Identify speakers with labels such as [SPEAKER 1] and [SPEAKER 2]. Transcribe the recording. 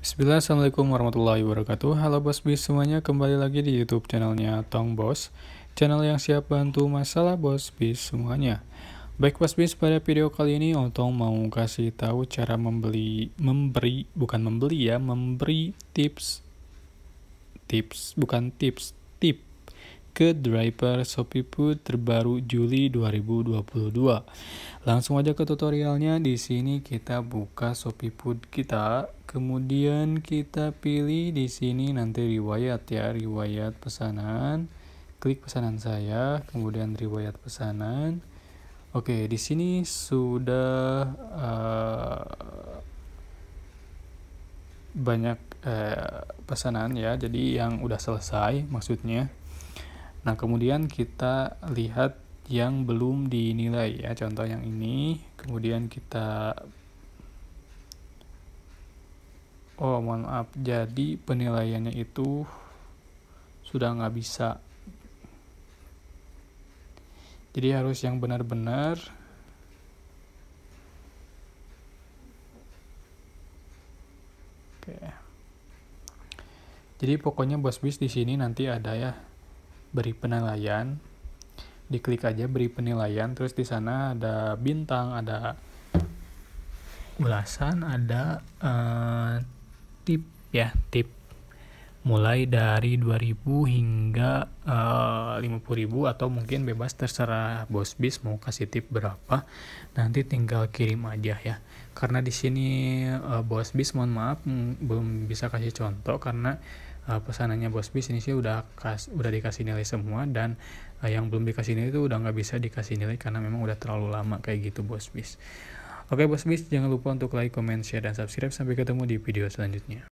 [SPEAKER 1] Bismillah, Assalamualaikum warahmatullahi wabarakatuh Halo Bos Bis semuanya, kembali lagi di Youtube channelnya Tong Bos Channel yang siap bantu masalah Bos Bis semuanya Baik Bos Bis, pada video kali ini Otong mau kasih tahu cara membeli Memberi, bukan membeli ya Memberi tips Tips, bukan tips Tip ke driver Shopee Food terbaru Juli 2022 Langsung aja ke tutorialnya. Di sini kita buka Shopee Food kita, kemudian kita pilih di sini nanti riwayat ya, riwayat pesanan. Klik pesanan saya, kemudian riwayat pesanan. Oke, di sini sudah uh, banyak uh, pesanan ya jadi yang udah selesai maksudnya nah kemudian kita lihat yang belum dinilai ya contoh yang ini kemudian kita oh mohon maaf jadi penilaiannya itu sudah nggak bisa jadi harus yang benar-benar oke jadi pokoknya bos bis di sini nanti ada ya beri penilaian diklik aja beri penilaian terus di sana ada bintang ada ulasan ada uh, tip ya tip mulai dari 2000 hingga uh, eh, 50.000 atau mungkin bebas terserah bos bis mau kasih tip berapa nanti tinggal kirim aja ya karena di sini uh, bos bis mohon maaf belum bisa kasih contoh karena uh, pesanannya bos bis ini sih udah kas, udah dikasih nilai semua dan uh, yang belum dikasih nilai itu udah nggak bisa dikasih nilai karena memang udah terlalu lama kayak gitu bos bis. Oke bos bis jangan lupa untuk like, comment, share dan subscribe sampai ketemu di video selanjutnya.